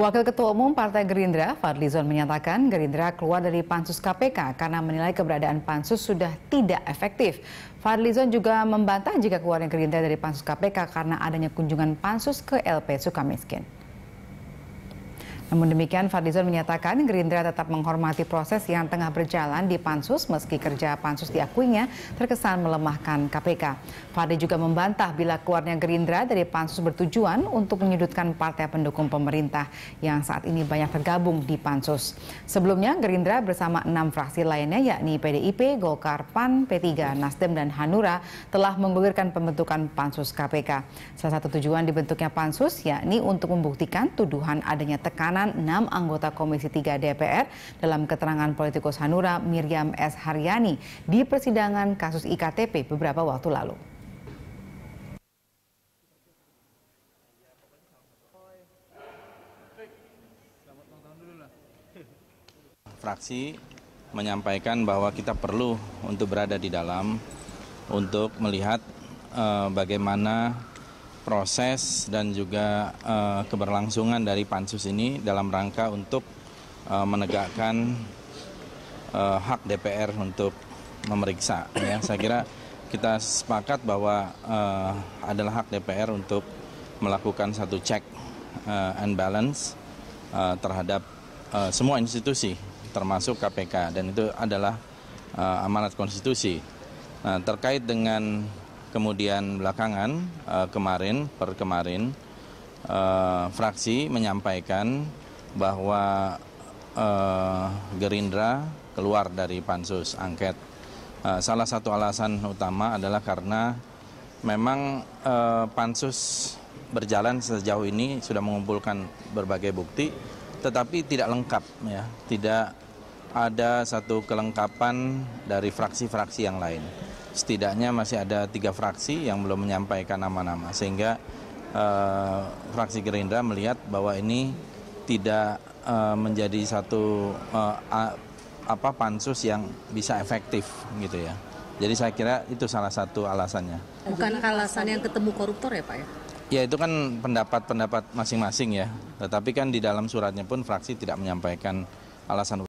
Wakil Ketua Umum Partai Gerindra, Fadlizon menyatakan Gerindra keluar dari pansus KPK karena menilai keberadaan pansus sudah tidak efektif. Fadlizon juga membantah jika keluarnya Gerindra dari pansus KPK karena adanya kunjungan pansus ke LP Sukamiskin. Namun demikian, Fadlizon menyatakan Gerindra tetap menghormati proses yang tengah berjalan di Pansus meski kerja Pansus diakuinya terkesan melemahkan KPK. Fadli juga membantah bila keluarnya Gerindra dari Pansus bertujuan untuk menyudutkan partai pendukung pemerintah yang saat ini banyak tergabung di Pansus. Sebelumnya, Gerindra bersama enam fraksi lainnya yakni PDIP, Golkar, PAN, P3, Nasdem, dan Hanura telah menggulirkan pembentukan Pansus KPK. Salah satu tujuan dibentuknya Pansus yakni untuk membuktikan tuduhan adanya tekanan penahanan enam anggota Komisi 3 DPR dalam keterangan politikus Hanura Miriam S. Haryani di persidangan kasus IKTP beberapa waktu lalu. Fraksi menyampaikan bahwa kita perlu untuk berada di dalam untuk melihat eh, bagaimana proses dan juga uh, keberlangsungan dari pansus ini dalam rangka untuk uh, menegakkan uh, hak DPR untuk memeriksa. Ya, saya kira kita sepakat bahwa uh, adalah hak DPR untuk melakukan satu cek uh, and balance uh, terhadap uh, semua institusi, termasuk KPK, dan itu adalah uh, amanat konstitusi. Nah, terkait dengan Kemudian belakangan uh, kemarin per kemarin uh, fraksi menyampaikan bahwa uh, Gerindra keluar dari pansus angket. Uh, salah satu alasan utama adalah karena memang uh, pansus berjalan sejauh ini sudah mengumpulkan berbagai bukti, tetapi tidak lengkap ya, tidak ada satu kelengkapan dari fraksi-fraksi yang lain setidaknya masih ada tiga fraksi yang belum menyampaikan nama-nama sehingga eh, fraksi Gerindra melihat bahwa ini tidak eh, menjadi satu eh, a, apa pansus yang bisa efektif gitu ya. Jadi saya kira itu salah satu alasannya. Bukan alasan yang ketemu koruptor ya Pak ya? Ya itu kan pendapat-pendapat masing-masing ya. Tetapi kan di dalam suratnya pun fraksi tidak menyampaikan alasan